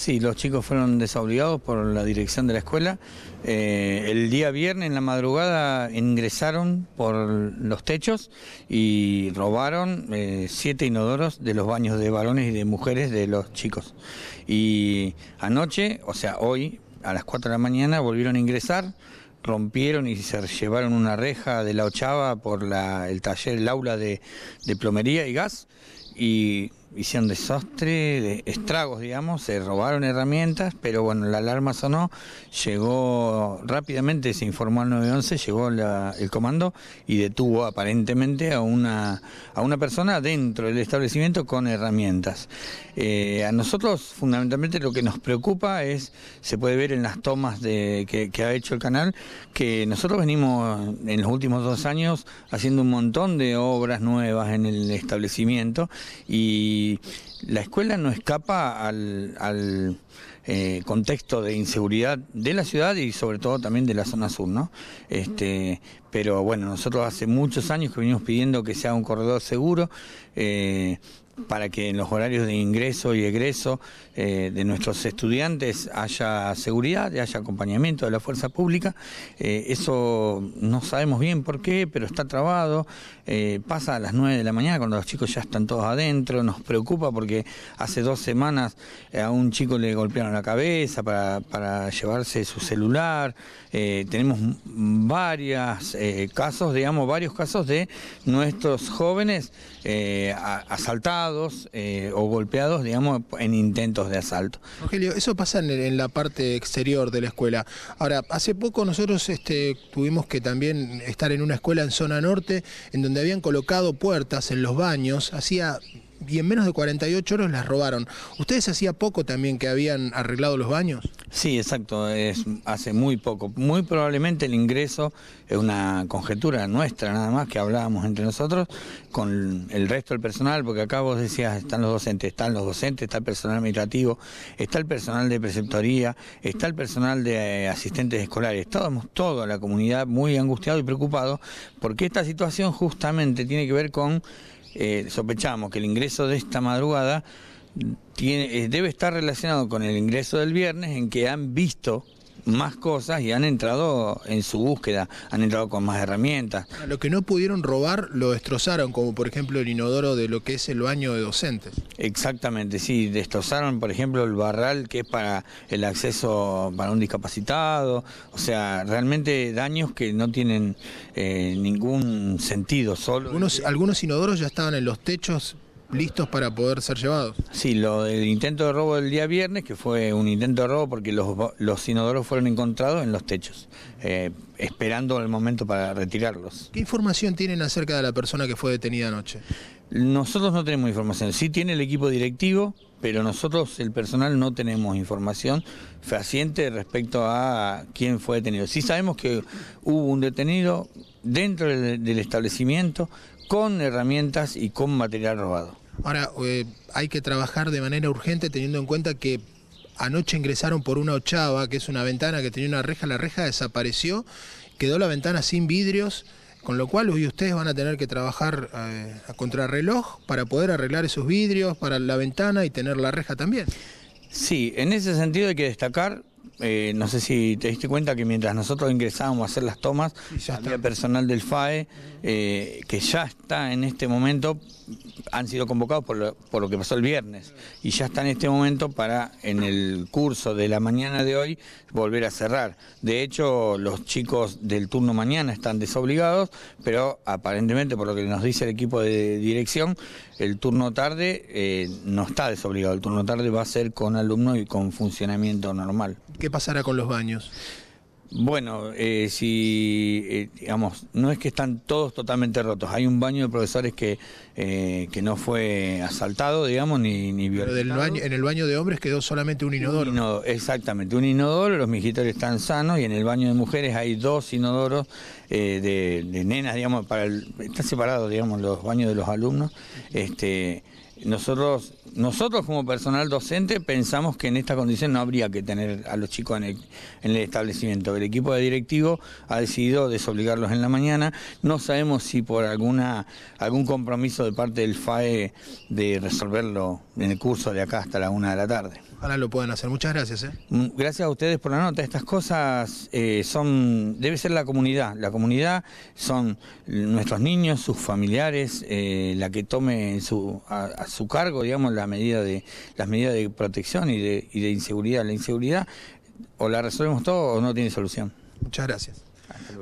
Sí, los chicos fueron desobligados por la dirección de la escuela. Eh, el día viernes en la madrugada ingresaron por los techos y robaron eh, siete inodoros de los baños de varones y de mujeres de los chicos. Y anoche, o sea, hoy, a las 4 de la mañana, volvieron a ingresar, rompieron y se llevaron una reja de la ochava por el taller, el aula de, de plomería y gas y hicieron desastre, de estragos, digamos, se robaron herramientas, pero bueno, la alarma sonó, llegó rápidamente, se informó al 911, llegó el comando y detuvo aparentemente a una, a una persona dentro del establecimiento con herramientas. Eh, a nosotros fundamentalmente lo que nos preocupa es, se puede ver en las tomas que ha hecho el canal, que nosotros venimos en los últimos dos años haciendo un montón de obras nuevas en el establecimiento y y la escuela no escapa al, eh, contexto de inseguridad de la ciudad y sobre todo también de la zona sur, ¿no? Este, pero bueno, nosotros hace muchos años que venimos pidiendo que sea un corredor seguro. Eh, para que en los horarios de ingreso y egreso eh, de nuestros estudiantes haya seguridad, haya acompañamiento de la fuerza pública. Eh, eso no sabemos bien por qué, pero está trabado. Eh, pasa a las 9 de la mañana cuando los chicos ya están todos adentro. Nos preocupa porque hace dos semanas a un chico le golpearon la cabeza para, para llevarse su celular. tenemos varios casos, digamos, varios casos de nuestros jóvenes asaltados eh, o golpeados, digamos, en intentos de asalto. Rogelio, eso pasa en, la parte exterior de la escuela. Ahora, hace poco nosotros este, tuvimos que también estar en una escuela en zona norte, en donde habían colocado puertas en los baños, hacía y en menos de 48 horas las robaron. ¿Ustedes hacía poco también que habían arreglado los baños? Sí, exacto. Es hace muy poco. Muy probablemente el ingreso es una conjetura nuestra nada más que hablábamos entre nosotros con el resto del personal, porque acá vos decías están los docentes, están los docentes, está el personal administrativo, está el personal de preceptoría, está el personal de asistentes escolares. Estamos toda la comunidad muy angustiado y preocupado porque esta situación justamente tiene que ver con eh, sospechamos que el ingreso de esta madrugada tiene, eh, debe estar relacionado con el ingreso del viernes en que han visto más cosas y han entrado en su búsqueda, han entrado con más herramientas. Lo que no pudieron robar lo destrozaron, como por ejemplo el inodoro de lo que es el baño de docentes. Exactamente, sí, destrozaron por ejemplo el barral que es para el acceso para un discapacitado, o sea, realmente daños que no tienen eh, ningún sentido. Solo... algunos inodoros ya estaban en los techos listos para poder ser llevados. Sí, lo del intento de robo del día viernes, que fue un intento de robo porque los, los inodoros fueron encontrados en los techos, eh, esperando el momento para retirarlos. ¿Qué información tienen acerca de la persona que fue detenida anoche? Nosotros no tenemos información, sí tiene el equipo directivo, pero nosotros, el personal, no tenemos información fehaciente respecto a quién fue detenido. Sí sabemos que hubo un detenido dentro del establecimiento con herramientas y con material robado. Ahora, eh, hay que trabajar de manera urgente teniendo en cuenta que anoche ingresaron por una ochava, que es una ventana que tenía una reja, la reja desapareció, quedó la ventana sin vidrios, con lo cual hoy ustedes van a tener que trabajar eh, a contrarreloj para poder arreglar esos vidrios para la ventana y tener la reja también. Sí, en ese sentido hay que destacar eh, no sé si te diste cuenta que mientras nosotros ingresábamos a hacer las tomas, ya personal del FAE eh, que ya está en este momento, han sido convocados por lo, que pasó el viernes, y ya está en este momento para en el curso de la mañana de hoy volver a cerrar. De hecho, los chicos del turno mañana están desobligados, pero aparentemente, por lo que nos dice el equipo de dirección, el turno tarde eh, no está desobligado, el turno tarde va a ser con alumnos y con funcionamiento normal. ¿qué pasará con los baños? Bueno, eh, si, eh, digamos, no es que están todos totalmente rotos. Hay un baño de profesores que, eh, que no fue asaltado, digamos, ni, ni Pero del baño, en el baño de hombres quedó solamente un inodoro. exactamente, un inodoro, los mijitores están sanos y en el baño de mujeres hay dos inodoros de, nenas, digamos, para están separados, digamos, los baños de los alumnos. Este, nosotros, nosotros como personal docente pensamos que en esta condición no habría que tener a los chicos en el, en el, establecimiento. El equipo de directivo ha decidido desobligarlos en la mañana. No sabemos si por alguna algún compromiso de parte del FAE de resolverlo en el curso de acá hasta la una de la tarde. Ahora lo pueden hacer. Muchas gracias. ¿eh? Mm, gracias a ustedes por la nota. Estas cosas eh, son debe ser la comunidad. La comunidad son nuestros niños, sus familiares, eh, la que tome su su cargo, digamos, la medida de, las medidas de protección y de, y de inseguridad. La inseguridad o la resolvemos todo o no tiene solución. Muchas gracias.